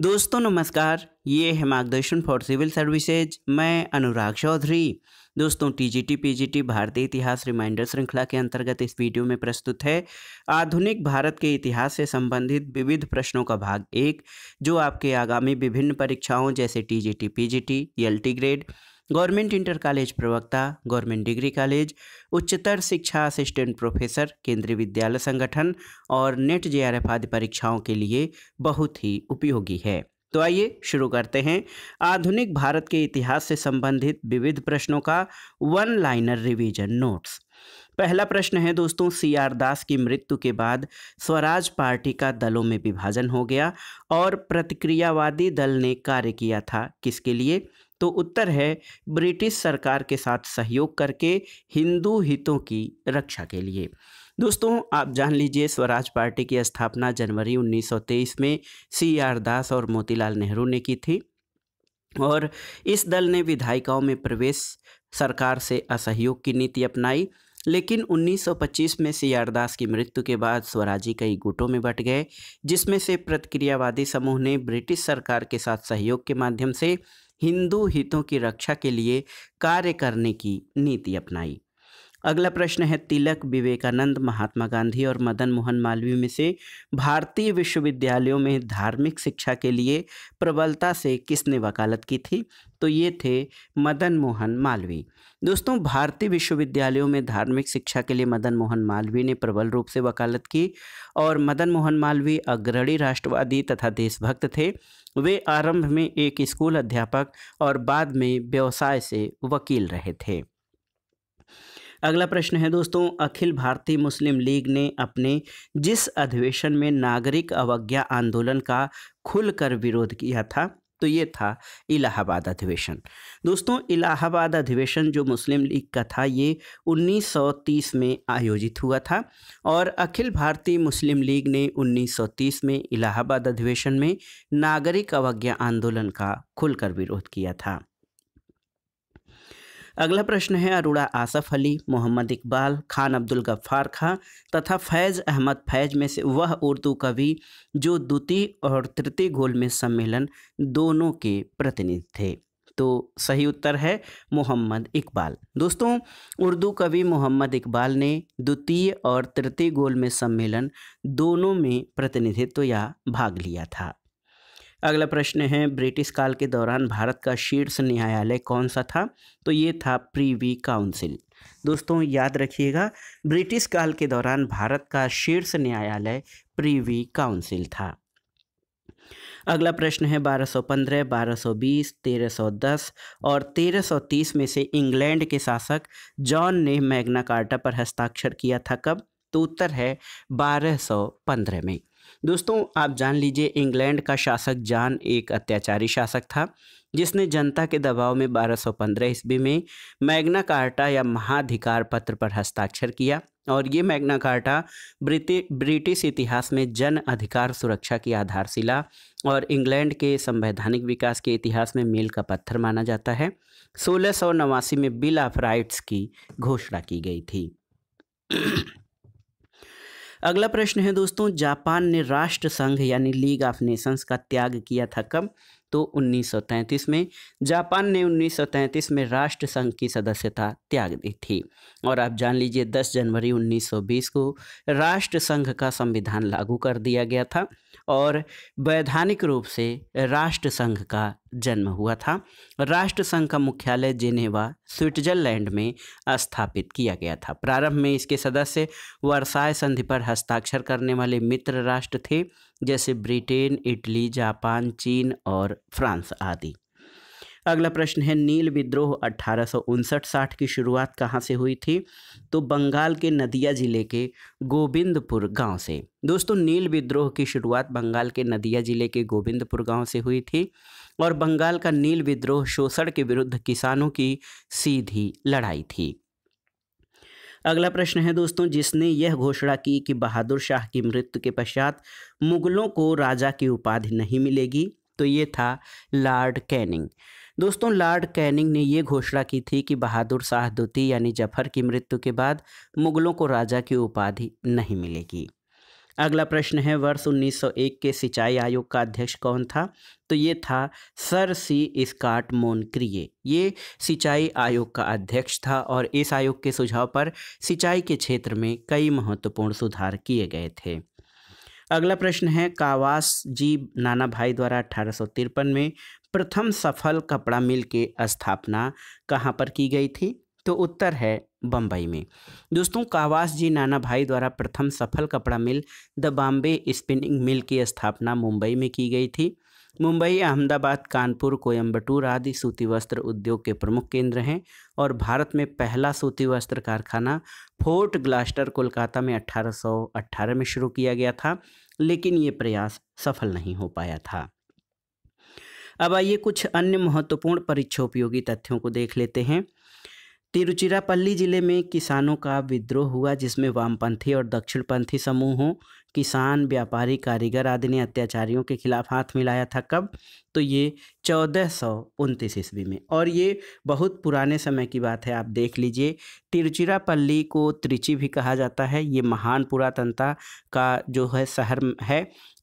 दोस्तों नमस्कार ये है मार्गदर्शन फॉर सिविल सर्विसेज मैं अनुराग चौधरी दोस्तों टीजीटी पीजीटी भारतीय इतिहास रिमाइंडर श्रृंखला के अंतर्गत इस वीडियो में प्रस्तुत है आधुनिक भारत के इतिहास से संबंधित विविध प्रश्नों का भाग एक जो आपके आगामी विभिन्न परीक्षाओं जैसे TGT PGT LT grade government inter college प्रवक्ता गवर्नमेंट डिग्री कॉलेज उच्चतर शिक्षा असिस्टेंट प्रोफेसर केंद्रीय विद्यालय संगठन और नेट जे आदि परीक्षाओं के लिए बहुत ही उपयोगी है तो आइए शुरू करते हैं आधुनिक भारत के इतिहास से संबंधित विविध प्रश्नों का वन लाइनर रिवीजन नोट्स पहला प्रश्न है दोस्तों सी आर दास की मृत्यु के बाद स्वराज पार्टी का दलों में विभाजन हो गया और प्रतिक्रियावादी दल ने कार्य किया था किसके लिए तो उत्तर है ब्रिटिश सरकार के साथ सहयोग करके हिंदू हितों की रक्षा के लिए दोस्तों आप जान लीजिए स्वराज पार्टी की स्थापना जनवरी 1923 में सी आर दास और मोतीलाल नेहरू ने की थी और इस दल ने विधायिकाओं में प्रवेश सरकार से असहयोग की नीति अपनाई लेकिन 1925 में सी आर दास की मृत्यु के बाद स्वराजी कई गुटों में बट गए जिसमें से प्रतिक्रियावादी समूह ने ब्रिटिश सरकार के साथ सहयोग के माध्यम से हिंदू हितों की रक्षा के लिए कार्य करने की नीति अपनाई अगला प्रश्न है तिलक विवेकानंद महात्मा गांधी और मदन मोहन मालवीय में से भारतीय विश्वविद्यालयों में धार्मिक शिक्षा के लिए प्रबलता से किसने वकालत की थी तो ये थे मदन मोहन मालवीय दोस्तों भारतीय विश्वविद्यालयों में धार्मिक शिक्षा के लिए मदन मोहन मालवीय ने प्रबल रूप से वकालत की और मदन मोहन मालवीय अग्रणी राष्ट्रवादी तथा देशभक्त थे वे आरंभ में एक स्कूल अध्यापक और बाद में व्यवसाय से वकील रहे थे अगला प्रश्न है दोस्तों अखिल भारतीय मुस्लिम लीग ने अपने जिस अधिवेशन में नागरिक अवज्ञा आंदोलन का खुलकर विरोध किया था तो ये था इलाहाबाद अधिवेशन दोस्तों इलाहाबाद अधिवेशन जो मुस्लिम लीग का था ये 1930 में आयोजित हुआ था और अखिल भारतीय मुस्लिम लीग ने 1930 में इलाहाबाद अधिवेशन में नागरिक अवज्ञा आंदोलन का खुलकर विरोध किया था अगला प्रश्न है अरोड़ा आसफ अली मोहम्मद इकबाल खान अब्दुल गफ्फार खां तथा फैज़ अहमद फैज़ में से वह उर्दू कवि जो द्वितीय और तृतीय में सम्मेलन दोनों के प्रतिनिधि थे तो सही उत्तर है मोहम्मद इकबाल दोस्तों उर्दू कवि मोहम्मद इकबाल ने द्वितीय और तृतीय में सम्मेलन दोनों में प्रतिनिधित्व या भाग लिया था अगला प्रश्न है ब्रिटिश काल के दौरान भारत का शीर्ष न्यायालय कौन सा था तो ये था प्रीवी काउंसिल दोस्तों याद रखिएगा ब्रिटिश काल के दौरान भारत का शीर्ष न्यायालय प्रीवी काउंसिल था अगला प्रश्न है 1215, 1220, 1310 और 1330 में से इंग्लैंड के शासक जॉन ने मैग्ना कार्टा पर हस्ताक्षर किया था कब तो उत्तर है 1215 में दोस्तों आप जान लीजिए इंग्लैंड का शासक जॉन एक अत्याचारी शासक था जिसने जनता के दबाव में 1215 ईस्वी में मैग्ना कार्टा या महाधिकार पत्र पर हस्ताक्षर किया और ये मैग्ना कार्टा ब्रिटिश इतिहास में जन अधिकार सुरक्षा की आधारशिला और इंग्लैंड के संवैधानिक विकास के इतिहास में मील का पत्थर माना जाता है सोलह में बिल ऑफ राइट्स की घोषणा की गई थी अगला प्रश्न है दोस्तों जापान ने राष्ट्र संघ यानी लीग ऑफ नेशंस का त्याग किया था कब तो 1933 में जापान ने 1933 में राष्ट्र संघ की सदस्यता त्याग दी थी और आप जान लीजिए 10 जनवरी 1920 को राष्ट्र संघ का संविधान लागू कर दिया गया था और वैधानिक रूप से राष्ट्र संघ का जन्म हुआ था राष्ट्र संघ का मुख्यालय जेनेवा स्विट्जरलैंड में स्थापित किया गया था प्रारंभ में इसके सदस्य वर्षाय संधि पर हस्ताक्षर करने वाले मित्र राष्ट्र थे जैसे ब्रिटेन इटली जापान चीन और फ्रांस आदि अगला प्रश्न है नील विद्रोह अट्ठारह साठ की शुरुआत कहाँ से हुई थी तो बंगाल के नदिया जिले के गोविंदपुर गांव से दोस्तों नील विद्रोह की शुरुआत बंगाल के नदिया जिले के गोविंदपुर गांव से हुई थी और बंगाल का नील विद्रोह शोषण के विरुद्ध किसानों की सीधी लड़ाई थी अगला प्रश्न है दोस्तों जिसने यह घोषणा की कि बहादुर शाह की मृत्यु के पश्चात मुगलों को राजा की उपाधि नहीं मिलेगी तो ये था लॉर्ड कैनिंग दोस्तों लॉर्ड कैनिंग ने यह घोषणा की थी कि बहादुर शाह द्वितीय यानी जफर की मृत्यु के बाद मुगलों को राजा की उपाधि नहीं मिलेगी अगला प्रश्न है वर्ष 1901 के सिंचाई आयोग का अध्यक्ष कौन था तो ये था सर सी स्काट मोनक्रिए ये सिंचाई आयोग का अध्यक्ष था और इस आयोग के सुझाव पर सिंचाई के क्षेत्र में कई महत्वपूर्ण सुधार किए गए थे अगला प्रश्न है कावास जी नाना भाई द्वारा अठारह में प्रथम सफल कपड़ा मिल के स्थापना कहाँ पर की गई थी तो उत्तर है बम्बई में दोस्तों कावास जी नाना भाई द्वारा प्रथम सफल कपड़ा mill the Bombay spinning mill की स्थापना मुंबई में की गई थी मुंबई अहमदाबाद कानपुर कोयम्बटूर आदि सूती वस्त्र उद्योग के प्रमुख केंद्र हैं और भारत में पहला सूती वस्त्र कारखाना फोर्ट ग्लास्टर कोलकाता में 1818 में शुरू किया गया था लेकिन ये प्रयास सफल नहीं हो पाया था अब आइए कुछ अन्य महत्वपूर्ण परीक्षोपयोगी तथ्यों को देख लेते हैं तिरुचिरापल्ली जिले में किसानों का विद्रोह हुआ जिसमें वामपंथी और दक्षिणपंथी समूहों किसान व्यापारी कारीगर आदि ने अत्याचारियों के खिलाफ हाथ मिलाया था कब तो ये चौदह सौ उनतीस ईस्वी में और ये बहुत पुराने समय की बात है आप देख लीजिए तिरुचिरापल्ली को त्रिची भी कहा जाता है ये महान पुरातनता का जो है शहर है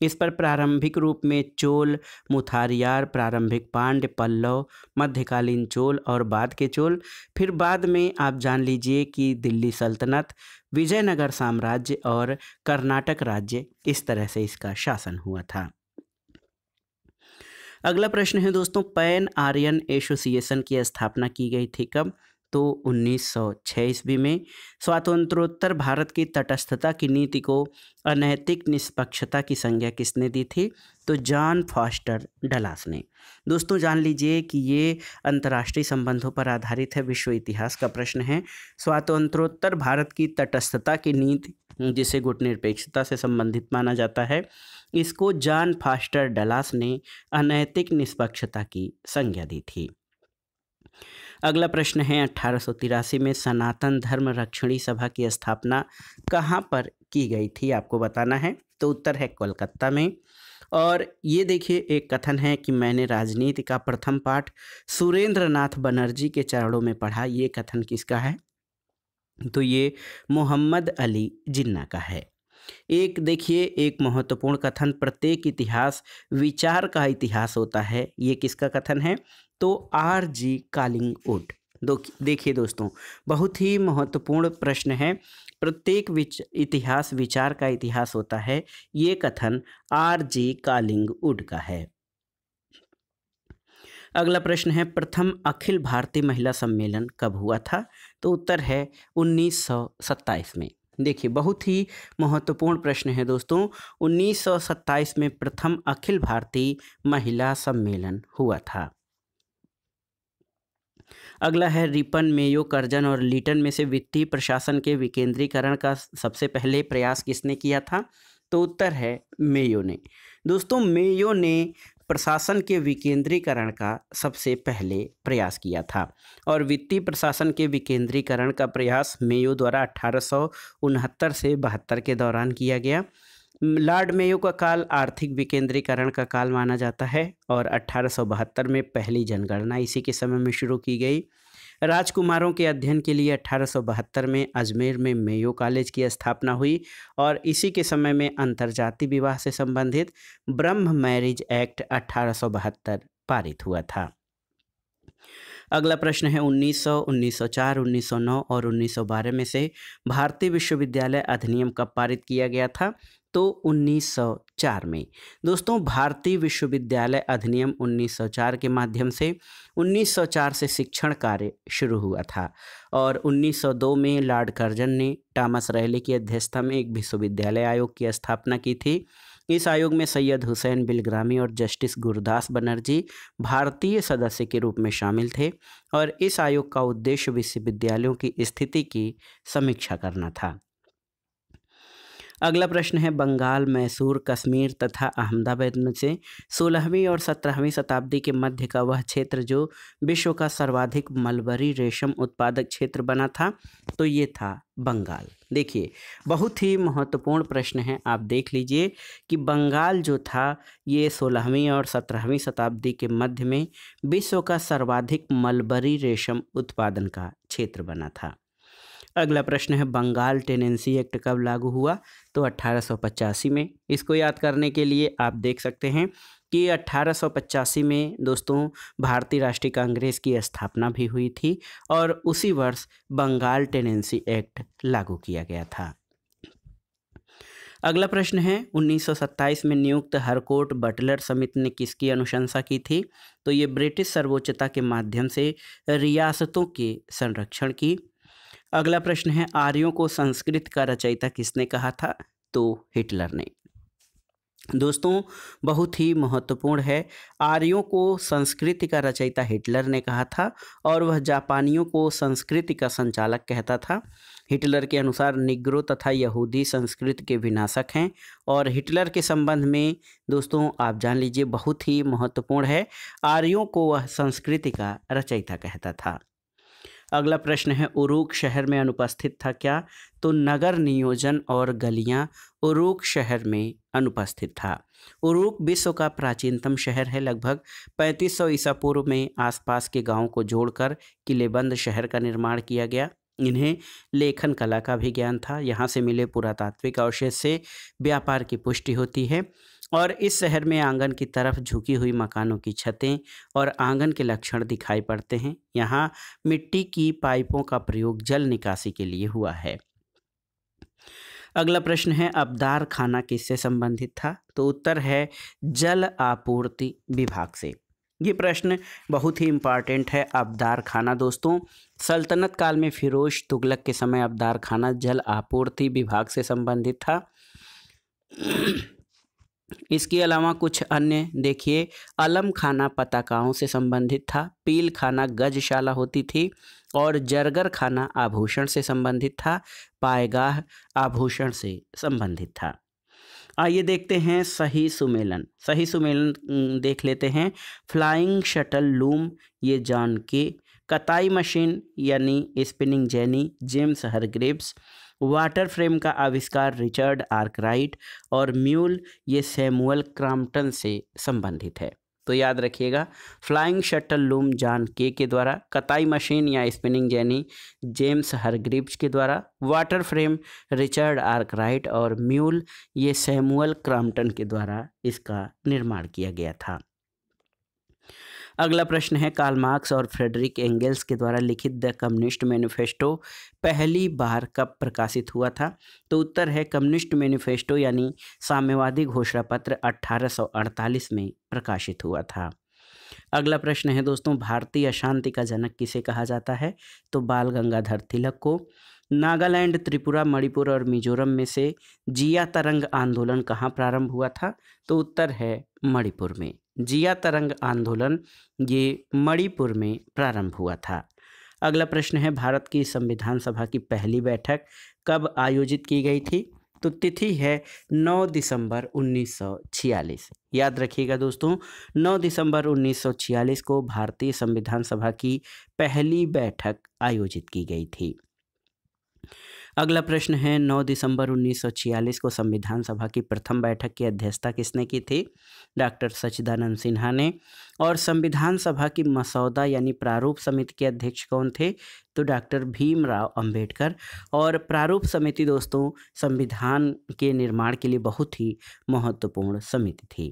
इस पर प्रारंभिक रूप में चोल मुथारियार प्रारंभिक पांड्य पल्लव मध्यकालीन चोल और बाद के चोल फिर बाद में आप जान लीजिए कि दिल्ली सल्तनत विजयनगर साम्राज्य और कर्नाटक राज्य इस तरह से इसका शासन हुआ था अगला प्रश्न है दोस्तों पैन आर्यन एसोसिएशन की स्थापना की गई थी कब तो 1906 ईस्वी में स्वातंत्रोत्तर भारत की तटस्थता की नीति को अनैतिक निष्पक्षता की संज्ञा किसने दी थी तो जॉन फॉस्टर डलास ने दोस्तों जान लीजिए कि ये अंतर्राष्ट्रीय संबंधों पर आधारित है विश्व इतिहास का प्रश्न है स्वातंत्रोत्तर भारत की तटस्थता की नीति जिसे गुटनिरपेक्षता से संबंधित माना जाता है इसको जॉन फास्टर डलास ने अनैतिक निष्पक्षता की संज्ञा दी थी अगला प्रश्न है अठारह में सनातन धर्म रक्षणी सभा की स्थापना कहाँ पर की गई थी आपको बताना है तो उत्तर है कोलकाता में और ये देखिए एक कथन है कि मैंने राजनीति का प्रथम पाठ सुरेंद्र नाथ बनर्जी के चरणों में पढ़ा ये कथन किसका है तो ये मोहम्मद अली जिन्ना का है एक देखिए एक महत्वपूर्ण कथन प्रत्येक इतिहास विचार का इतिहास होता है ये किसका कथन है तो आर जी कालिंगवुड दो देखिए दोस्तों बहुत ही महत्वपूर्ण प्रश्न है प्रत्येक विच इतिहास विचार का इतिहास होता है ये कथन आर जी कालिंगवुड का है अगला प्रश्न है प्रथम अखिल भारतीय महिला सम्मेलन कब हुआ था तो उत्तर है उन्नीस में देखिए बहुत ही महत्वपूर्ण प्रश्न है दोस्तों 1927 में प्रथम अखिल भारतीय महिला सम्मेलन हुआ था अगला है रिपन मेयो कर्जन और लिटन में से वित्तीय प्रशासन के विकेंद्रीकरण का सबसे पहले प्रयास किसने किया था तो उत्तर है मेयो ने दोस्तों मेयो ने प्रशासन के विकेंद्रीकरण का सबसे पहले प्रयास किया था और वित्तीय प्रशासन के विकेंद्रीकरण का प्रयास मेयो द्वारा अठारह से बहत्तर के दौरान किया गया लॉर्ड मेयो का काल आर्थिक विकेंद्रीकरण का काल माना जाता है और अठारह में पहली जनगणना इसी के समय में शुरू की गई राजकुमारों के अध्ययन के लिए अठारह में अजमेर में मेयो कॉलेज की स्थापना हुई और इसी के समय में अंतर्जातीय विवाह से संबंधित ब्रह्म मैरिज एक्ट अठारह पारित हुआ था अगला प्रश्न है 1900, 1904, 1909 और 1912 में से भारतीय विश्वविद्यालय अधिनियम कब पारित किया गया था तो 1904 में दोस्तों भारतीय विश्वविद्यालय अधिनियम 1904 के माध्यम से 1904 से शिक्षण कार्य शुरू हुआ था और 1902 में लॉर्ड कर्जन ने टॉमस रहले की अध्यक्षता में एक विश्वविद्यालय आयोग की स्थापना की थी इस आयोग में सैयद हुसैन बिलग्रामी और जस्टिस गुरदास बनर्जी भारतीय सदस्य के रूप में शामिल थे और इस आयोग का उद्देश्य विश्वविद्यालयों की स्थिति की समीक्षा करना था अगला प्रश्न है बंगाल मैसूर कश्मीर तथा अहमदाबाद में से सोलहवीं और सत्रहवीं शताब्दी के मध्य का वह क्षेत्र जो विश्व का सर्वाधिक मलबरी रेशम उत्पादक क्षेत्र बना था तो ये था बंगाल देखिए बहुत ही महत्वपूर्ण प्रश्न है आप देख लीजिए कि बंगाल जो था ये सोलहवीं और सत्रहवीं शताब्दी के मध्य में विश्व का सर्वाधिक मलबरी रेशम उत्पादन का क्षेत्र बना था अगला प्रश्न है बंगाल टेनेंसी एक्ट कब लागू हुआ तो अट्ठारह में इसको याद करने के लिए आप देख सकते हैं कि अट्ठारह में दोस्तों भारतीय राष्ट्रीय कांग्रेस की स्थापना भी हुई थी और उसी वर्ष बंगाल टेनेंसी एक्ट लागू किया गया था अगला प्रश्न है 1927 में नियुक्त हरकोट बटलर समिति ने किसकी अनुशंसा की थी तो ये ब्रिटिश सर्वोच्चता के माध्यम से रियासतों के संरक्षण की अगला प्रश्न है आर्यों को संस्कृत का रचयिता किसने कहा था तो हिटलर ने दोस्तों बहुत ही महत्वपूर्ण है आर्यों को संस्कृति का रचयिता हिटलर ने कहा था और वह जापानियों को संस्कृति का संचालक कहता था हिटलर के अनुसार निग्रो तथा यहूदी संस्कृत के विनाशक हैं और हिटलर के संबंध में दोस्तों आप जान लीजिए बहुत ही महत्वपूर्ण है आर्यों को वह संस्कृति का रचयिता कहता था अगला प्रश्न है उरूक शहर में अनुपस्थित था क्या तो नगर नियोजन और गलियां उरूक शहर में अनुपस्थित था उरूक विश्व का प्राचीनतम शहर है लगभग 3500 ईसा पूर्व में आसपास के गांवों को जोड़कर किलेबंद शहर का निर्माण किया गया इन्हें लेखन कला का भी ज्ञान था यहाँ से मिले पुरातात्विक अवशेष से व्यापार की पुष्टि होती है और इस शहर में आंगन की तरफ झुकी हुई मकानों की छतें और आंगन के लक्षण दिखाई पड़ते हैं यहाँ मिट्टी की पाइपों का प्रयोग जल निकासी के लिए हुआ है अगला प्रश्न है अबदार खाना किससे संबंधित था तो उत्तर है जल आपूर्ति विभाग से ये प्रश्न बहुत ही इम्पॉर्टेंट है अबदार खाना दोस्तों सल्तनत काल में फिरोज तुगलक के समय अबदार खाना जल आपूर्ति विभाग से संबंधित था इसके अलावा कुछ अन्य देखिए अलम खाना पताकाओं से संबंधित था पील खाना गजशाला होती थी और जरगर खाना आभूषण से संबंधित था पायगाह आभूषण से संबंधित था आइए देखते हैं सही सुमेलन सही सुमेलन देख लेते हैं फ्लाइंग शटल लूम ये जॉन के कताई मशीन यानी spinning jenny James Hargreaves water frame का आविष्कार रिचर्ड आर्कराइट और म्यूल ये सैमुअल क्राम्पटन से संबंधित है तो याद रखिएगा फ्लाइंग शटल लूम जॉन के के द्वारा कताई मशीन या स्पिनिंग जेनी जेम्स हरग्रिप्स के द्वारा वाटर फ्रेम रिचर्ड आर्कराइट और म्यूल ये सैमुअल क्राम्पटन के द्वारा इसका निर्माण किया गया था अगला प्रश्न है कार्ल मार्क्स और फ्रेडरिक एंगल्स के द्वारा लिखित द कम्युनिस्ट मैनिफेस्टो पहली बार कब प्रकाशित हुआ था तो उत्तर है कम्युनिस्ट मैनिफेस्टो यानी साम्यवादी घोषणा पत्र 1848 में प्रकाशित हुआ था अगला प्रश्न है दोस्तों भारतीय अशांति का जनक किसे कहा जाता है तो बाल गंगाधर तिलक को नागालैंड त्रिपुरा मणिपुर और मिजोरम में से जिया तरंग आंदोलन कहाँ प्रारंभ हुआ था तो उत्तर है मणिपुर में जिया तरंग आंदोलन ये मणिपुर में प्रारंभ हुआ था अगला प्रश्न है भारत की संविधान सभा की पहली बैठक कब आयोजित की गई थी तो तिथि है 9 दिसंबर 1946 याद रखिएगा दोस्तों 9 दिसंबर 1946 को भारतीय संविधान सभा की पहली बैठक आयोजित की गई थी अगला प्रश्न है 9 दिसंबर 1946 को संविधान सभा की प्रथम बैठक की अध्यक्षता किसने की थी डॉक्टर सचिदानंद सिन्हा ने और संविधान सभा की मसौदा यानी प्रारूप समिति के अध्यक्ष कौन थे तो डॉक्टर भीमराव अंबेडकर और प्रारूप समिति दोस्तों संविधान के निर्माण के लिए बहुत ही महत्वपूर्ण समिति थी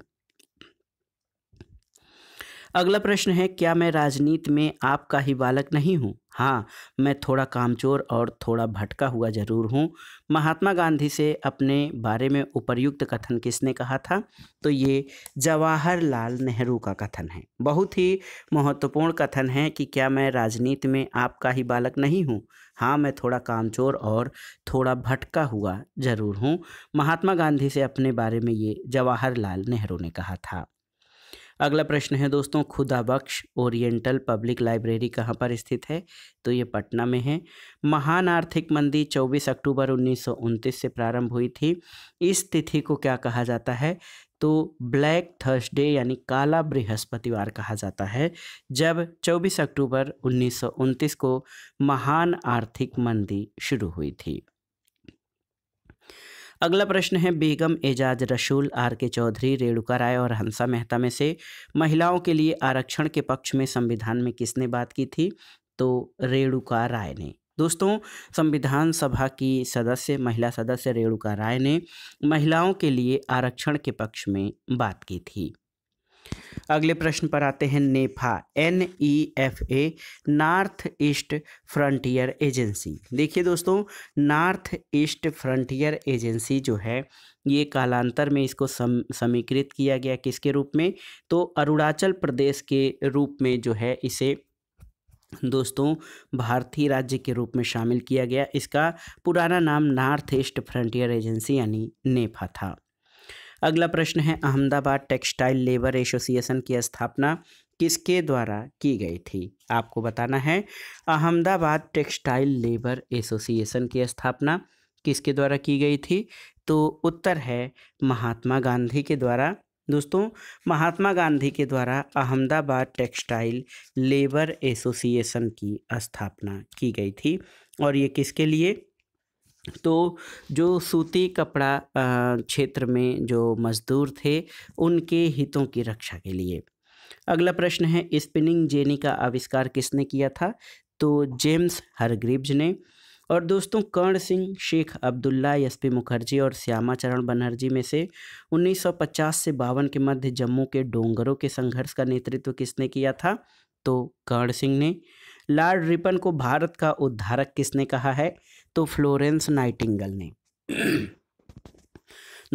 अगला प्रश्न है क्या मैं राजनीति में आपका ही बालक नहीं हूँ हाँ मैं थोड़ा कामचोर और थोड़ा भटका हुआ ज़रूर हूँ महात्मा गांधी से अपने बारे में उपर्युक्त कथन किसने कहा था तो ये जवाहरलाल नेहरू का कथन है बहुत ही महत्वपूर्ण कथन है कि क्या मैं राजनीति में आपका ही बालक नहीं हूँ हाँ मैं थोड़ा कामचोर और थोड़ा भटका हुआ ज़रूर हूँ महात्मा गांधी से अपने बारे में ये जवाहरलाल नेहरू ने कहा था अगला प्रश्न है दोस्तों बख्श ओरिएंटल पब्लिक लाइब्रेरी कहाँ पर स्थित है तो ये पटना में है महान आर्थिक मंदी 24 अक्टूबर उन्नीस से प्रारंभ हुई थी इस तिथि को क्या कहा जाता है तो ब्लैक थर्सडे यानी काला बृहस्पतिवार कहा जाता है जब 24 अक्टूबर उन्नीस को महान आर्थिक मंदी शुरू हुई थी अगला प्रश्न है बेगम एजाज रसूल आर के चौधरी रेणुका राय और हंसा मेहता में से महिलाओं के लिए आरक्षण के पक्ष में संविधान में किसने बात की थी तो रेणुका राय ने दोस्तों संविधान सभा की सदस्य महिला सदस्य रेणुका राय ने महिलाओं के लिए आरक्षण के पक्ष में बात की थी अगले प्रश्न पर आते हैं NEFA N E F A north east frontier agency देखिए दोस्तों नॉर्थ ईस्ट फ्रंटियर एजेंसी जो है ये कालांतर में इसको सम समीकृत किया गया किसके रूप में तो अरुणाचल प्रदेश के रूप में जो है इसे दोस्तों भारतीय राज्य के रूप में शामिल किया गया इसका पुराना नाम नॉर्थ ईस्ट फ्रंटियर एजेंसी यानी नेफा था अगला प्रश्न है अहमदाबाद टेक्सटाइल लेबर एसोसिएशन की स्थापना किसके द्वारा की गई थी आपको बताना है अहमदाबाद टेक्सटाइल लेबर एसोसिएशन की स्थापना किसके द्वारा की गई थी तो उत्तर है महात्मा गांधी के द्वारा दोस्तों महात्मा गांधी के द्वारा अहमदाबाद टेक्सटाइल लेबर एसोसिएशन की स्थापना की गई थी और ये किसके लिए तो जो सूती कपड़ा क्षेत्र में जो मज़दूर थे उनके हितों की रक्षा के लिए अगला प्रश्न है स्पिनिंग जेनी का आविष्कार किसने किया था तो जेम्स हरग्रीव्ज ने और दोस्तों कर्ण सिंह शेख अब्दुल्ला पी मुखर्जी और श्यामा चरण बनर्जी में से 1950 से बावन के मध्य जम्मू के डोंगरों के संघर्ष का नेतृत्व किसने किया था तो कर्ण सिंह ने लार्ड रिपन को भारत का उद्धारक किसने कहा है तो फ्लोरेंस नाइटिंगल ने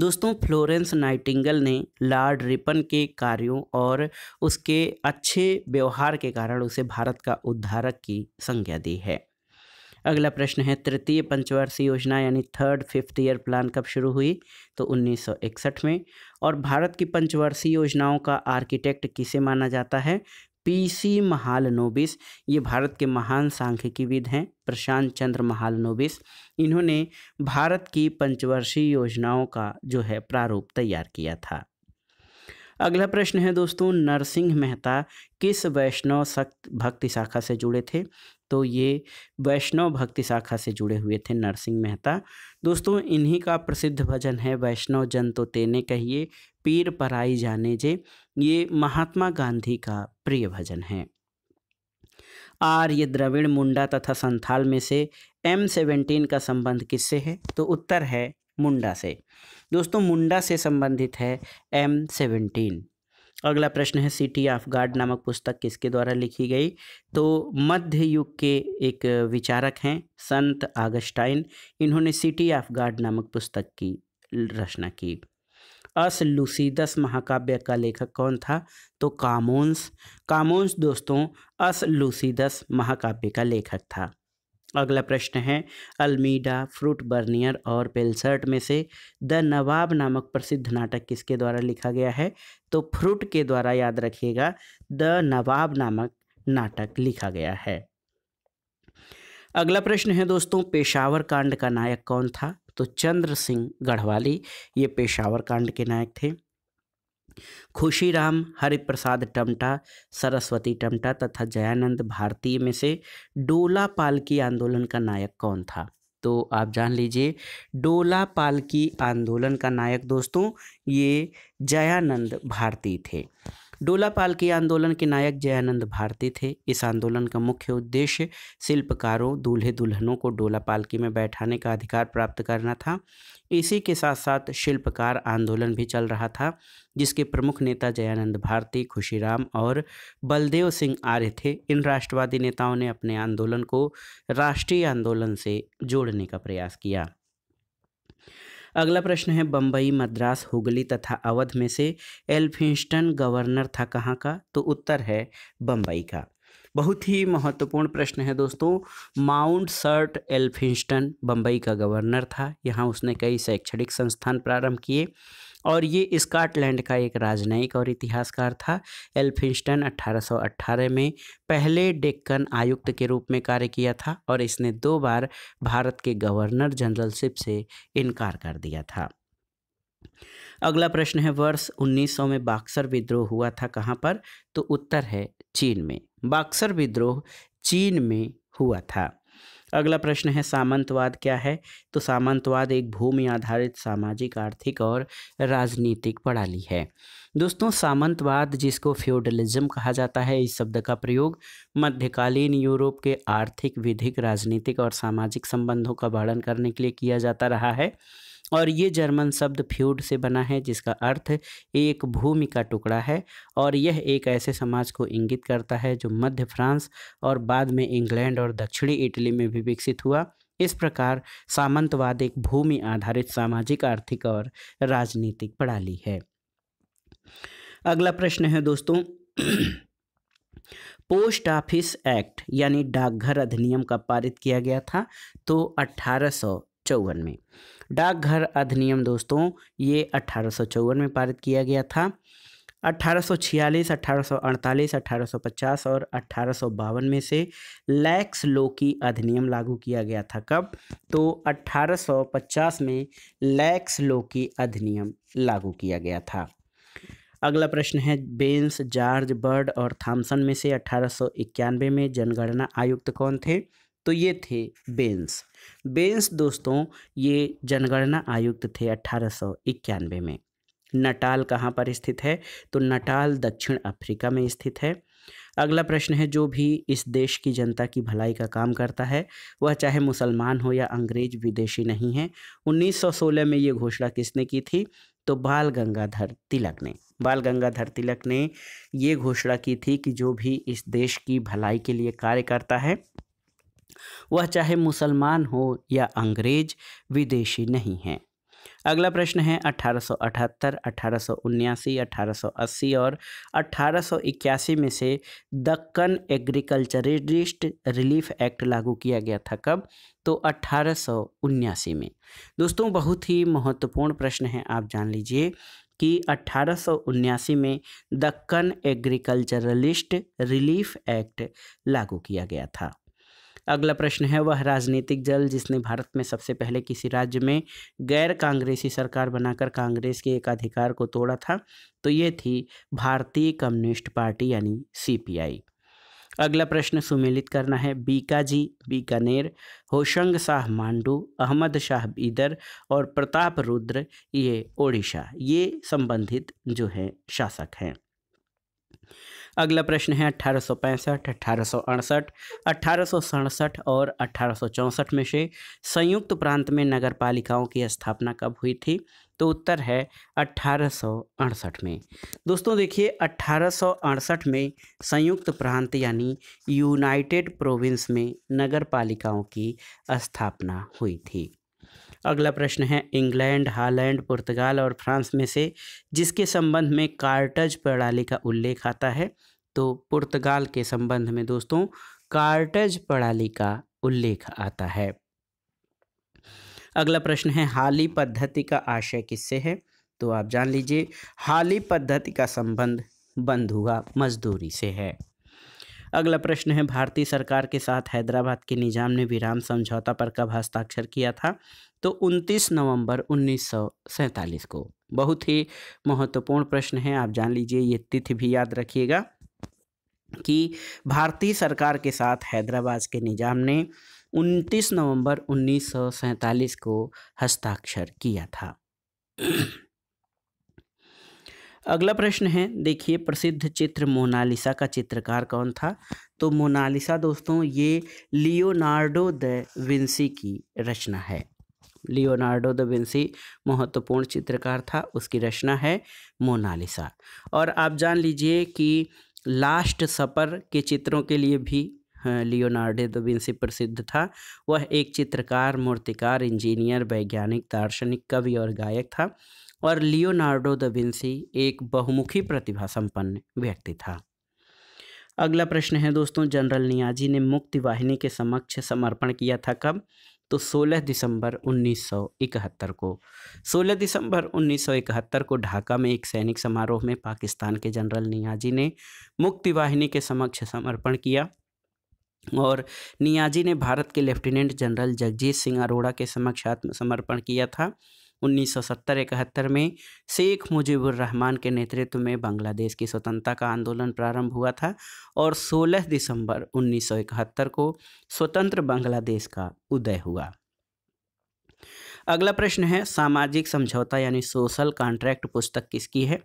दोस्तों फ्लोरेंस नाइटिंगल ने लॉर्ड रिपन के कार्यों और उसके अच्छे व्यवहार के कारण उसे भारत का उद्धारक की संज्ञा दी है अगला प्रश्न है तृतीय पंचवर्षीय योजना यानी थर्ड फिफ्थ ईयर प्लान कब शुरू हुई तो 1961 में और भारत की पंचवर्षीय योजनाओं का आर्किटेक्ट किसे माना जाता है पीसी महालनोबिस ये भारत के महान सांख्यिकीविद हैं प्रशांत चंद्र महालनोबिस इन्होंने भारत की पंचवर्षीय योजनाओं का जो है प्रारूप तैयार किया था अगला प्रश्न है दोस्तों नरसिंह मेहता किस वैष्णव शक्त भक्ति शाखा से जुड़े थे तो ये वैष्णव भक्ति शाखा से जुड़े हुए थे नरसिंह मेहता दोस्तों इन्हीं का प्रसिद्ध भजन है वैष्णव जन तो तेने कहिए पीर पराई जाने जे ये महात्मा गांधी का प्रिय भजन है आर ये द्रविड़ मुंडा तथा संथाल में से एम सेवेंटीन का संबंध किससे है तो उत्तर है मुंडा से दोस्तों मुंडा से संबंधित है एम सेवेंटीन अगला प्रश्न है सिटी ऑफ गाड नामक पुस्तक किसके द्वारा लिखी गई तो मध्य युग के एक विचारक हैं संत आगस्टाइन इन्होंने सिटी ऑफ गाड नामक पुस्तक की रचना की अस लुसीदस महाकाव्य का लेखक कौन था तो कामोन्स कामोन्स दोस्तों अस लुसीदस महाकाव्य का लेखक था अगला प्रश्न है अल्मीडा फ्रूट बर्नियर और पेलसर्ट में से द नवाब नामक प्रसिद्ध नाटक किसके द्वारा लिखा गया है तो फ्रूट के द्वारा याद रखिएगा द नवाब नामक नाटक लिखा गया है अगला प्रश्न है दोस्तों पेशावर कांड का नायक कौन था तो चंद्र सिंह गढ़वाली ये पेशावर कांड के नायक थे खुशीराम हरिप्रसाद टमटा सरस्वती टमटा तथा जयानंद भारतीय में से डोला पालकी आंदोलन का नायक कौन था तो आप जान लीजिए डोला पालकी आंदोलन का नायक दोस्तों ये जयानंद भारती थे डोलापाल के आंदोलन के नायक जयानंद भारती थे इस आंदोलन का मुख्य उद्देश्य शिल्पकारों दूल्हे दुल्हनों को डोला पालकी में बैठाने का अधिकार प्राप्त करना था इसी के साथ साथ शिल्पकार आंदोलन भी चल रहा था जिसके प्रमुख नेता जयानंद भारती खुशीराम और बलदेव सिंह आर्य थे इन राष्ट्रवादी नेताओं ने अपने आंदोलन को राष्ट्रीय आंदोलन से जोड़ने का प्रयास किया अगला प्रश्न है बम्बई मद्रास हुगली तथा अवध में से एल्फिंस्टन गवर्नर था कहाँ का तो उत्तर है बम्बई का बहुत ही महत्वपूर्ण प्रश्न है दोस्तों माउंट सर्ट एल्फिंस्टन बम्बई का गवर्नर था यहाँ उसने कई शैक्षणिक संस्थान प्रारंभ किए और ये स्कॉटलैंड का एक राजनयिक और इतिहासकार था एल्फिंस्टन 1818 में पहले डेक्कन आयुक्त के रूप में कार्य किया था और इसने दो बार भारत के गवर्नर जनरलशिप से इनकार कर दिया था अगला प्रश्न है वर्ष 1900 में बाक्सर विद्रोह हुआ था कहाँ पर तो उत्तर है चीन में बाक्सर विद्रोह चीन में हुआ था अगला प्रश्न है सामंतवाद क्या है तो सामंतवाद एक भूमि आधारित सामाजिक आर्थिक और राजनीतिक प्रणाली है दोस्तों सामंतवाद जिसको फ्यूडलिज्म कहा जाता है इस शब्द का प्रयोग मध्यकालीन यूरोप के आर्थिक विधिक राजनीतिक और सामाजिक संबंधों का वर्णन करने के लिए किया जाता रहा है और ये जर्मन शब्द फ्यूड से बना है जिसका अर्थ एक भूमि का टुकड़ा है और यह एक ऐसे समाज को इंगित करता है जो मध्य फ्रांस और बाद में इंग्लैंड और दक्षिणी इटली में भी विकसित हुआ इस प्रकार सामंतवाद एक भूमि आधारित सामाजिक आर्थिक और राजनीतिक प्रणाली है अगला प्रश्न है दोस्तों पोस्ट ऑफिस एक्ट यानी डाकघर अधिनियम का पारित किया गया था तो अठारह चौवन में डाकघर अधिनियम दोस्तों ये अट्ठारह में पारित किया गया था 1846, 1848, 1850 और अट्ठारह में से लैक्स लोकी अधिनियम लागू किया गया था कब तो 1850 में लैक्स लोकी अधिनियम लागू किया गया था अगला प्रश्न है बेंस जॉर्ज बर्ड और थॉमसन में से अठारह में जनगणना आयुक्त कौन थे तो ये थे बेंस बेंस दोस्तों ये जनगणना आयुक्त थे अट्ठारह में नटाल कहाँ पर स्थित है तो नटाल दक्षिण अफ्रीका में स्थित है अगला प्रश्न है जो भी इस देश की जनता की भलाई का काम करता है वह चाहे मुसलमान हो या अंग्रेज विदेशी नहीं है 1916 में ये घोषणा किसने की थी तो बाल गंगाधर तिलक ने बाल गंगाधर तिलक ने ये घोषणा की थी कि जो भी इस देश की भलाई के लिए कार्य करता है वह चाहे मुसलमान हो या अंग्रेज विदेशी नहीं है अगला प्रश्न है 1878, 1879, 1880 और 1881 में से दक्कन एग्रीकल्चरिस्ट रिलीफ एक्ट लागू किया गया था कब तो अट्ठारह में दोस्तों बहुत ही महत्वपूर्ण प्रश्न है आप जान लीजिए कि अट्ठारह में दक्कन एग्रीकल्चरलिस्ट रिलीफ एक्ट लागू किया गया था अगला प्रश्न है वह राजनीतिक दल जिसने भारत में सबसे पहले किसी राज्य में गैर कांग्रेसी सरकार बनाकर कांग्रेस के एकाधिकार को तोड़ा था तो ये थी भारतीय कम्युनिस्ट पार्टी यानी सीपीआई अगला प्रश्न सुमेलित करना है बीकाजी बीकानेर होशंग शाह मांडू अहमद शाह बीदर और प्रताप रुद्र ये ओडिशा ये संबंधित जो है शासक हैं अगला प्रश्न है अट्ठारह सौ पैंसठ अट्ठारह सौ अड़सठ अट्ठारह सौ सड़सठ और अट्ठारह सौ चौंसठ में से संयुक्त प्रांत में नगर पालिकाओं की स्थापना कब हुई थी तो उत्तर है अट्ठारह में दोस्तों देखिए अट्ठारह में संयुक्त प्रांत यानी यूनाइटेड प्रोविंस में नगर पालिकाओं की स्थापना हुई थी अगला प्रश्न है इंग्लैंड हालैंड पुर्तगाल और फ्रांस में से जिसके संबंध में कार्टज प्रणाली का उल्लेख आता है तो पुर्तगाल के संबंध में दोस्तों कार्टज प्रणाली का उल्लेख आता है अगला प्रश्न है हाली पद्धति का आशय किससे है तो आप जान लीजिए हाली पद्धति का संबंध बंधुआ मजदूरी से है अगला प्रश्न है भारतीय सरकार के साथ हैदराबाद के निजाम ने विराम समझौता पर कब हस्ताक्षर किया था तो 29 नवंबर उन्नीस को बहुत ही महत्वपूर्ण प्रश्न है आप जान लीजिए ये तिथि भी याद रखिएगा कि भारतीय सरकार के साथ हैदराबाद के निजाम ने 29 नवंबर उन्नीस को हस्ताक्षर किया था अगला प्रश्न है देखिए प्रसिद्ध चित्र मोनालिसा का चित्रकार कौन था तो मोनालिसा दोस्तों ये लियोनार्डो द विंसी की रचना है लियोनार्डो द विंसी महत्वपूर्ण चित्रकार था उसकी रचना है मोनालिसा और आप जान लीजिए कि लास्ट सपर के चित्रों के लिए भी हाँ, लियोनार्डो द विंसी प्रसिद्ध था वह एक चित्रकार मूर्तिकार इंजीनियर वैज्ञानिक दार्शनिक कवि और गायक था और लियोनार्डो द विंसी एक बहुमुखी प्रतिभा संपन्न व्यक्ति था अगला प्रश्न है दोस्तों जनरल नियाजी ने मुक्ति वाहिनी के समक्ष समर्पण किया था कब तो 16 दिसंबर 1971 को 16 दिसंबर 1971 को ढाका में एक सैनिक समारोह में पाकिस्तान के जनरल नियाजी ने मुक्ति वाहिनी के समक्ष समर्पण किया और नियाजी ने भारत के लेफ्टिनेंट जनरल जगजीत सिंह अरोड़ा के समक्ष आत्मसमर्पण किया था उन्नीस सौ सत्तर इकहत्तर में शेख मुजीबुर रहमान के नेतृत्व में बांग्लादेश की स्वतंत्रता का आंदोलन प्रारंभ हुआ था और 16 दिसंबर 1971 को स्वतंत्र बांग्लादेश का उदय हुआ अगला प्रश्न है सामाजिक समझौता यानी सोशल कॉन्ट्रैक्ट पुस्तक किसकी है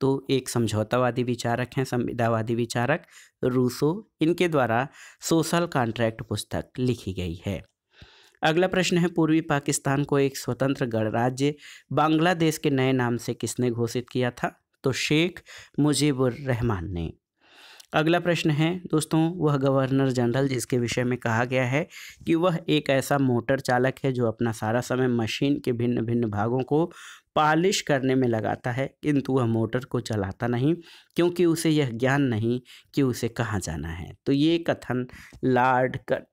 तो एक समझौतावादी विचारक हैं संविदावादी विचारक रूसो इनके द्वारा सोशल कॉन्ट्रैक्ट पुस्तक लिखी गई है अगला प्रश्न है पूर्वी पाकिस्तान को एक स्वतंत्र गणराज्य बांग्लादेश के नए नाम से किसने घोषित किया था तो शेख मुजीबुर रहमान ने अगला प्रश्न है दोस्तों वह गवर्नर जनरल जिसके विषय में कहा गया है कि वह एक ऐसा मोटर चालक है जो अपना सारा समय मशीन के भिन्न भिन्न भागों को पालिश करने में लगाता है किंतु वह मोटर को चलाता नहीं क्योंकि उसे यह ज्ञान नहीं कि उसे कहाँ जाना है तो ये कथन लार्ड कट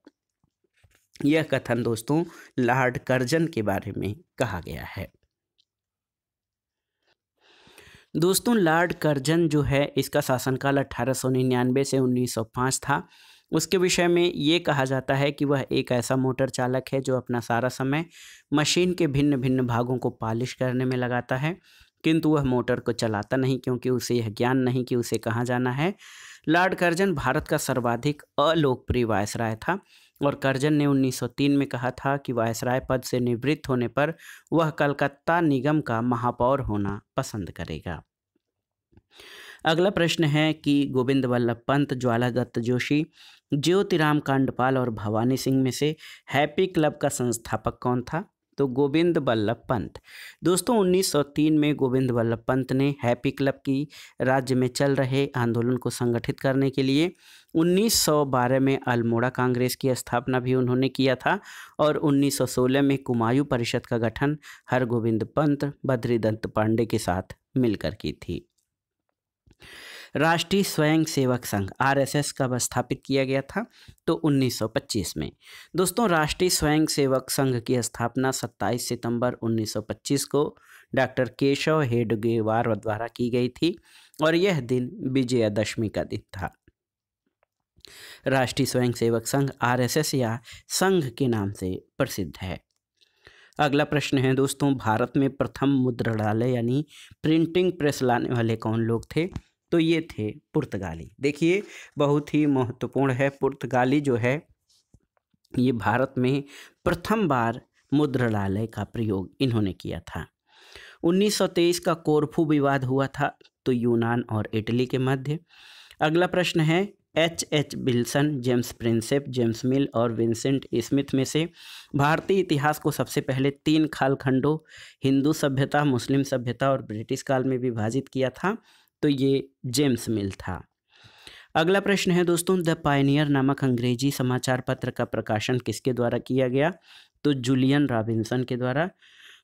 यह कथन दोस्तों लॉर्ड कर्जन के बारे में कहा गया है दोस्तों लॉर्ड कर्जन जो है इसका शासनकाल अट्ठारह से उन्नीस सौ पाँच था उसके विषय में ये कहा जाता है कि वह एक ऐसा मोटर चालक है जो अपना सारा समय मशीन के भिन्न भिन्न भागों को पॉलिश करने में लगाता है किंतु वह मोटर को चलाता नहीं क्योंकि उसे यह ज्ञान नहीं कि उसे कहाँ जाना है लॉर्ड कर्जन भारत का सर्वाधिक अलोकप्रिय वायसराय था और करजन ने 1903 में कहा था कि वायसराय पद से निवृत्त होने पर वह कलकत्ता निगम का महापौर होना पसंद करेगा अगला प्रश्न है कि गोविंद वल्लभ पंत ज्वाला दत्त जोशी ज्योतिराम कांडपाल और भवानी सिंह में से हैप्पी क्लब का संस्थापक कौन था तो गोविंद वल्लभ पंत दोस्तों 1903 में गोविंद वल्लभ पंत ने हैप्पी क्लब की राज्य में चल रहे आंदोलन को संगठित करने के लिए 1912 में अल्मोड़ा कांग्रेस की स्थापना भी उन्होंने किया था और 1916 में कुमायूं परिषद का गठन हरगोविंद पंत बद्रीदत्त पांडे के साथ मिलकर की थी राष्ट्रीय स्वयं सेवक संघ आरएसएस कब स्थापित किया गया था तो 1925 में दोस्तों राष्ट्रीय स्वयं सेवक संघ की स्थापना 27 सितंबर 1925 को डॉक्टर केशव हेडगेवार द्वारा की गई थी और यह दिन विजयादशमी का दिन था राष्ट्रीय स्वयंसेवक संघ आरएसएस या संघ के नाम से प्रसिद्ध है अगला प्रश्न है दोस्तों भारत में प्रथम मुद्रणालय यानी प्रिंटिंग प्रेस लाने वाले कौन लोग थे तो ये थे पुर्तगाली देखिए बहुत ही महत्वपूर्ण है पुर्तगाली जो है ये भारत में प्रथम बार मुद्रणालय का प्रयोग इन्होंने किया था 1923 का कोरफू विवाद हुआ था तो यूनान और इटली के मध्य अगला प्रश्न है H H Wilson James Prinsep James Mill और विंसेंट स्मिथ में से भारतीय इतिहास को सबसे पहले तीन खालखंडों हिंदू सभ्यता मुस्लिम सभ्यता और ब्रिटिश काल में विभाजित किया था तो ये जेम्स मिल था अगला प्रश्न है दोस्तों द पायनियर नामक अंग्रेजी समाचार पत्र का प्रकाशन किसके द्वारा किया गया तो जूलियन रॉबिन्सन के द्वारा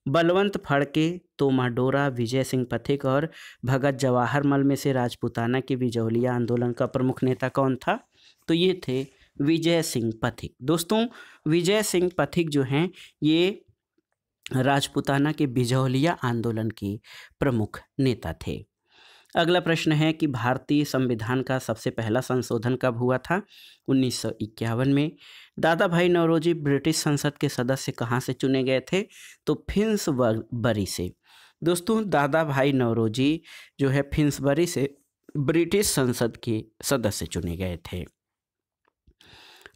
बलवंत फड़के तोमा डोरा विजय सिंह पथिक और भगत जवाहरमल में से राजपूताना के बिजौलिया आंदोलन का प्रमुख नेता कौन था तो ये थे विजय सिंह पथिक दोस्तों विजय सिंह पथिक जो हैं ये राजपूताना के बिजौलिया आंदोलन के प्रमुख नेता थे अगला प्रश्न है कि भारतीय संविधान का सबसे पहला संशोधन कब हुआ था उन्नीस में दादा भाई नवरोजी ब्रिटिश संसद के सदस्य कहाँ से चुने गए थे तो फिंस बरी से दोस्तों दादा भाई नवरोजी जो है फिंसबरी से ब्रिटिश संसद के सदस्य चुने गए थे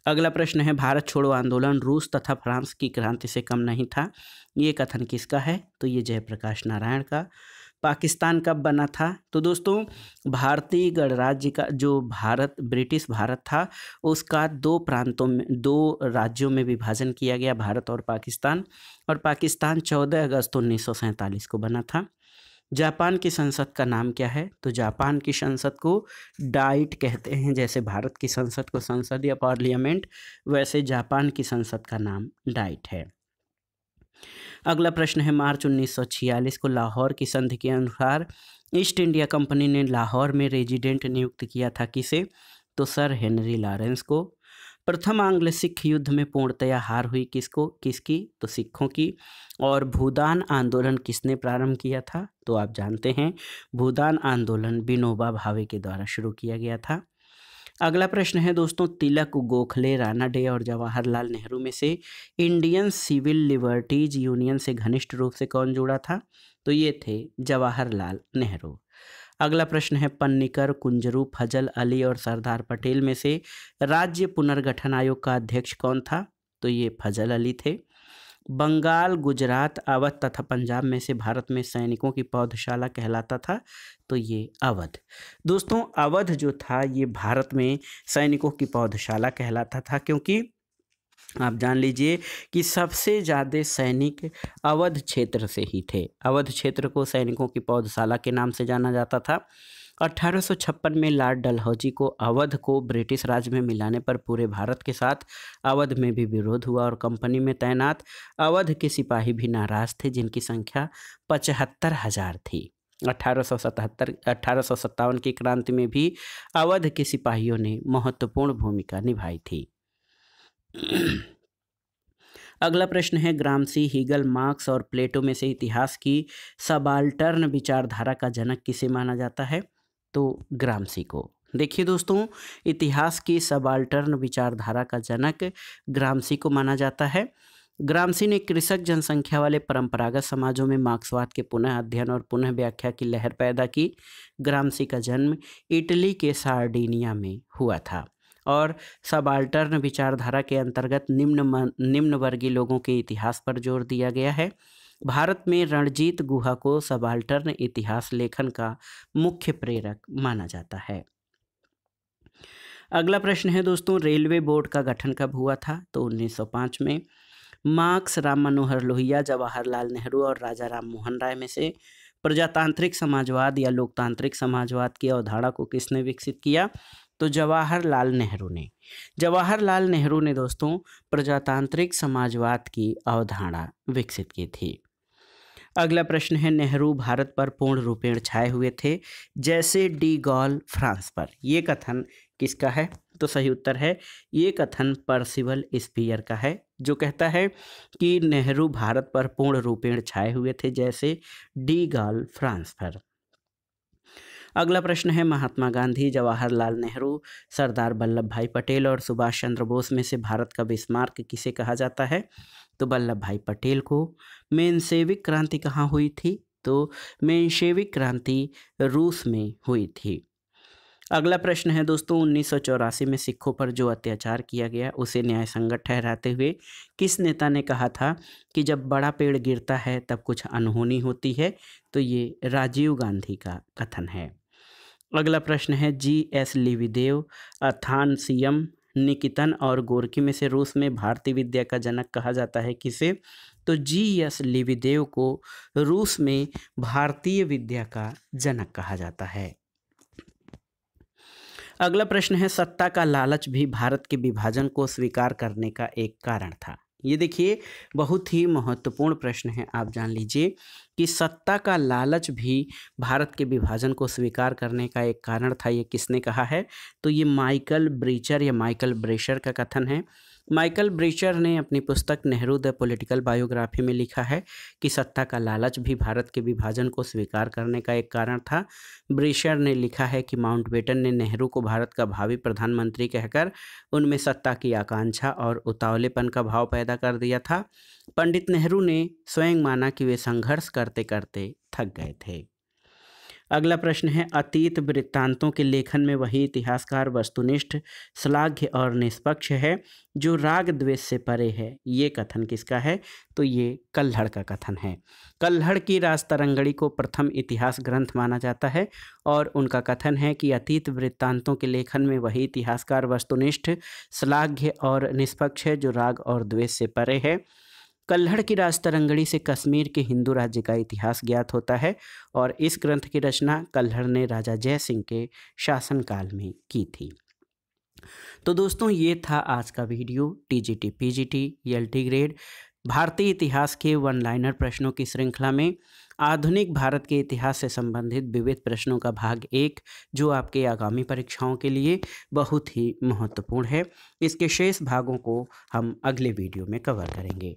अगला प्रश्न है भारत छोड़ो आंदोलन रूस तथा फ्रांस की क्रांति से कम नहीं था ये कथन किसका है तो ये जयप्रकाश नारायण का पाकिस्तान कब बना था तो दोस्तों भारतीय गणराज्य का जो भारत ब्रिटिश भारत था उसका दो प्रांतों में दो राज्यों में विभाजन किया गया भारत और पाकिस्तान और पाकिस्तान 14 अगस्त उन्नीस को बना था जापान की संसद का नाम क्या है तो जापान की संसद को डाइट कहते हैं जैसे भारत की संसद को संसद या पार्लियामेंट वैसे जापान की संसद का नाम डाइट है अगला प्रश्न है मार्च 1946 को लाहौर की संधि के अनुसार ईस्ट इंडिया कंपनी ने लाहौर में रेजिडेंट नियुक्त किया था किसे तो सर हेनरी लॉरेंस को प्रथम आंग्ल सिख युद्ध में पूर्णतया हार हुई किसको किसकी तो सिखों की और भूदान आंदोलन किसने प्रारंभ किया था तो आप जानते हैं भूदान आंदोलन विनोबा भावे के द्वारा शुरू किया गया था अगला प्रश्न है दोस्तों तिलक गोखले राणा डे और जवाहरलाल नेहरू में से इंडियन सिविल लिबर्टीज यूनियन से घनिष्ठ रूप से कौन जुड़ा था तो ये थे जवाहरलाल नेहरू अगला प्रश्न है पन्नीकर कुंजरू फजल अली और सरदार पटेल में से राज्य पुनर्गठन आयोग का अध्यक्ष कौन था तो ये फजल अली थे बंगाल गुजरात अवध तथा पंजाब में से भारत में सैनिकों की पौधशाला कहलाता था तो ये अवध दोस्तों अवध जो था ये भारत में सैनिकों की पौधशाला कहलाता था क्योंकि आप जान लीजिए कि सबसे ज़्यादा सैनिक अवध क्षेत्र से ही थे अवध क्षेत्र को सैनिकों की पौधशाला के नाम से जाना जाता था अठारह में लॉर्ड डलहौजी को अवध को ब्रिटिश राज में मिलाने पर पूरे भारत के साथ अवध में भी विरोध हुआ और कंपनी में तैनात अवध के सिपाही भी नाराज थे जिनकी संख्या पचहत्तर हजार थी अठारह सौ की क्रांति में भी अवध के सिपाहियों ने महत्वपूर्ण भूमिका निभाई थी अगला प्रश्न है ग्रामसी हीगल मार्क्स और प्लेटो में से इतिहास की सबाल्टर्न विचारधारा का जनक किसे माना जाता है तो ग्रामसी को देखिए दोस्तों इतिहास की सबाल्टर्न विचारधारा का जनक ग्रामसी को माना जाता है ग्रामसी ने कृषक जनसंख्या वाले परंपरागत समाजों में मार्क्सवाद के पुनः अध्ययन और पुनः व्याख्या की लहर पैदा की ग्रामसी का जन्म इटली के सार्डिनिया में हुआ था और सबाल्टर्न विचारधारा के अंतर्गत निम्न निम्न वर्गीय लोगों के इतिहास पर जोर दिया गया है भारत में रणजीत गुहा को सबाल्टर्न इतिहास लेखन का मुख्य प्रेरक माना जाता है अगला प्रश्न है दोस्तों रेलवे बोर्ड का गठन कब हुआ था तो 1905 में मार्क्स राम मनोहर लोहिया जवाहरलाल नेहरू और राजा राम मोहन राय में से प्रजातांत्रिक समाजवाद या लोकतांत्रिक समाजवाद की अवधारणा को किसने विकसित किया तो जवाहरलाल नेहरू ने जवाहरलाल नेहरू ने दोस्तों प्रजातांत्रिक समाजवाद की अवधारणा विकसित की थी अगला प्रश्न है नेहरू भारत पर पूर्ण रूपेण छाए हुए थे जैसे डी गॉल फ्रांस पर ये कथन किसका है तो सही उत्तर है ये कथन परसिवल स्पीयर का है जो कहता है कि नेहरू भारत पर पूर्ण रूपेण छाए हुए थे जैसे डी गॉल फ्रांस पर अगला प्रश्न है महात्मा गांधी जवाहरलाल नेहरू सरदार वल्लभ भाई पटेल और सुभाष चंद्र बोस में से भारत का बिस्मार्क किसे कहा जाता है तो वल्लभ भाई पटेल को मेन सेविक क्रांति कहाँ हुई थी तो मेन सेविक क्रांति रूस में हुई थी अगला प्रश्न है दोस्तों उन्नीस में सिखों पर जो अत्याचार किया गया उसे न्याय संगत ठहराते हुए किस नेता ने कहा था कि जब बड़ा पेड़ गिरता है तब कुछ अनहोनी होती है तो ये राजीव गांधी का कथन है अगला प्रश्न है जी एस लिविदेव अथानसियम निकितन और गोरकी में से रूस में भारतीय विद्या का जनक कहा जाता है किसे तो जी एस लिविदेव को रूस में भारतीय विद्या का जनक कहा जाता है अगला प्रश्न है सत्ता का लालच भी भारत के विभाजन को स्वीकार करने का एक कारण था ये देखिए बहुत ही महत्वपूर्ण प्रश्न है आप जान लीजिए कि सत्ता का लालच भी भारत के विभाजन को स्वीकार करने का एक कारण था ये किसने कहा है तो ये माइकल ब्रीचर या माइकल ब्रेशर का कथन है माइकल ब्रिचर ने अपनी पुस्तक नेहरू द पॉलिटिकल बायोग्राफी में लिखा है कि सत्ता का लालच भी भारत के विभाजन को स्वीकार करने का एक कारण था ब्रिशर ने लिखा है कि माउंटबेटन ने नेहरू को भारत का भावी प्रधानमंत्री कहकर उनमें सत्ता की आकांक्षा और उतावलेपन का भाव पैदा कर दिया था पंडित नेहरू ने स्वयं माना कि वे संघर्ष करते करते थक गए थे अगला प्रश्न है अतीत वृत्तांतों के लेखन में वही इतिहासकार वस्तुनिष्ठ श्लाघ्य और निष्पक्ष है जो राग द्वेष से परे है ये कथन किसका है तो ये कल्हड़ का कथन है कल्हड़ की राजतरंगड़ी को प्रथम इतिहास ग्रंथ माना जाता है और उनका कथन है कि अतीत वृत्तांतों के लेखन में वही इतिहासकार वस्तुनिष्ठ श्लाघ्य और निष्पक्ष है जो राग और द्वेष से परे है कल्हड़ की राजतरंगड़ी से कश्मीर के हिंदू राज्य का इतिहास ज्ञात होता है और इस ग्रंथ की रचना कल्हड़ ने राजा जय सिंह के शासनकाल में की थी तो दोस्तों ये था आज का video T T G G P T L T grade भारतीय इतिहास के वन लाइनर प्रश्नों की श्रृंखला में आधुनिक भारत के इतिहास से संबंधित विविध प्रश्नों का भाग एक जो आपके आगामी परीक्षाओं के लिए बहुत ही महत्वपूर्ण है इसके शेष भागों को हम अगले वीडियो में कवर करेंगे